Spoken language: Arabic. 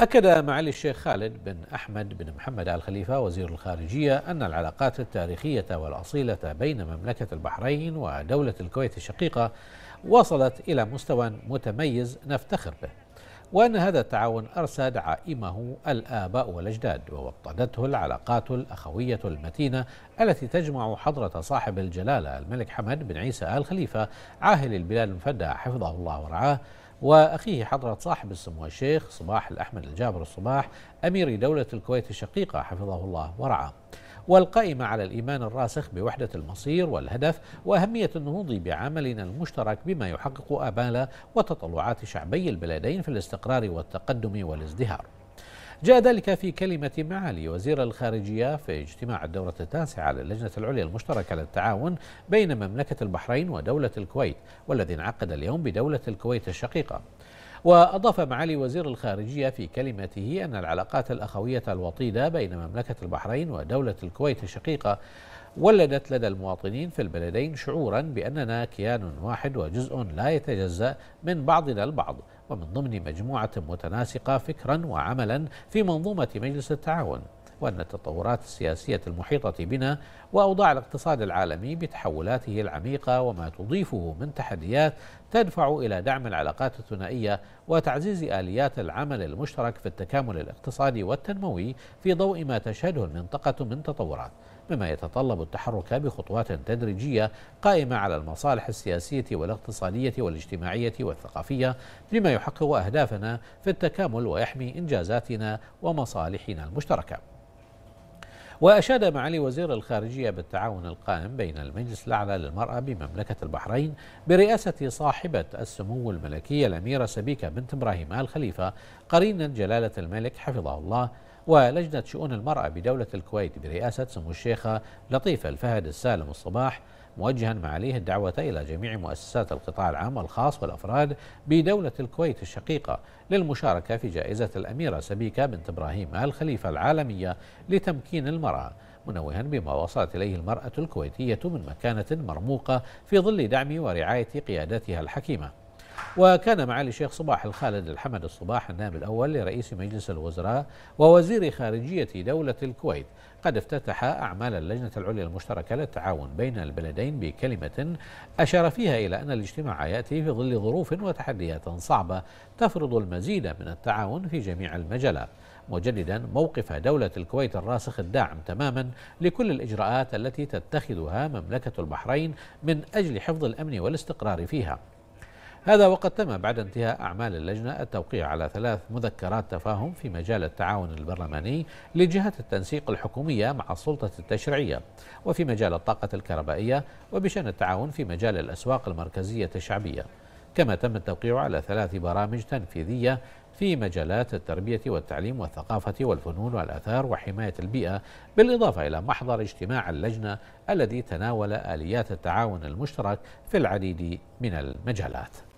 أكد معالي الشيخ خالد بن أحمد بن محمد آل خليفة وزير الخارجية أن العلاقات التاريخية والأصيلة بين مملكة البحرين ودولة الكويت الشقيقة وصلت إلى مستوى متميز نفتخر به وأن هذا التعاون أرسى دعائمه الآباء والأجداد ووطدته العلاقات الأخوية المتينة التي تجمع حضرة صاحب الجلالة الملك حمد بن عيسى آل خليفة عاهل البلاد المفدى حفظه الله ورعاه وأخيه حضرة صاحب السمو الشيخ صباح الأحمد الجابر الصباح أمير دولة الكويت الشقيقة حفظه الله ورعاه والقائمة على الإيمان الراسخ بوحدة المصير والهدف وأهمية النهوض بعملنا المشترك بما يحقق آمال وتطلعات شعبي البلدين في الاستقرار والتقدم والازدهار جاء ذلك في كلمة معالي وزير الخارجية في اجتماع الدورة التاسعة للجنة العليا المشتركة للتعاون بين مملكة البحرين ودولة الكويت والذي انعقد اليوم بدولة الكويت الشقيقة وأضاف معالي وزير الخارجية في كلمته أن العلاقات الأخوية الوطيدة بين مملكة البحرين ودولة الكويت الشقيقة ولدت لدى المواطنين في البلدين شعورا بأننا كيان واحد وجزء لا يتجزأ من بعضنا البعض ومن ضمن مجموعة متناسقة فكرا وعملا في منظومة مجلس التعاون وأن التطورات السياسية المحيطة بنا وأوضاع الاقتصاد العالمي بتحولاته العميقة وما تضيفه من تحديات تدفع إلى دعم العلاقات الثنائية وتعزيز آليات العمل المشترك في التكامل الاقتصادي والتنموي في ضوء ما تشهده المنطقة من تطورات مما يتطلب التحرك بخطوات تدريجية قائمة على المصالح السياسية والاقتصادية والاجتماعية والثقافية لما يحقق أهدافنا في التكامل ويحمي إنجازاتنا ومصالحنا المشتركة وأشاد معالي وزير الخارجية بالتعاون القائم بين المجلس الأعلى للمرأة بمملكة البحرين برئاسة صاحبة السمو الملكية الأميرة سبيكة بنت إبراهيم آل خليفة قرينا جلالة الملك حفظه الله ولجنة شؤون المرأة بدولة الكويت برئاسة سمو الشيخة لطيفة الفهد السالم الصباح موجها معاليه الدعوة إلى جميع مؤسسات القطاع العام والخاص والأفراد بدولة الكويت الشقيقة للمشاركة في جائزة الأميرة سبيكة بنت إبراهيم آل خليفة العالمية لتمكين المرأة منوها بما وصلت إليه المرأة الكويتية من مكانة مرموقة في ظل دعم ورعاية قيادتها الحكيمة وكان معالي الشيخ صباح الخالد الحمد الصباح النائب الأول لرئيس مجلس الوزراء ووزير خارجية دولة الكويت قد افتتح أعمال اللجنة العليا المشتركة للتعاون بين البلدين بكلمة أشار فيها إلى أن الاجتماع يأتي في ظل ظروف وتحديات صعبة تفرض المزيد من التعاون في جميع المجالات مجددا موقف دولة الكويت الراسخ الداعم تماما لكل الإجراءات التي تتخذها مملكة البحرين من أجل حفظ الأمن والاستقرار فيها هذا وقد تم بعد انتهاء أعمال اللجنة التوقيع على ثلاث مذكرات تفاهم في مجال التعاون البرلماني لجهة التنسيق الحكومية مع السلطة التشريعية وفي مجال الطاقة الكهربائية وبشأن التعاون في مجال الأسواق المركزية الشعبية كما تم التوقيع على ثلاث برامج تنفيذية في مجالات التربية والتعليم والثقافة والفنون والآثار وحماية البيئة بالإضافة إلى محضر اجتماع اللجنة الذي تناول آليات التعاون المشترك في العديد من المجالات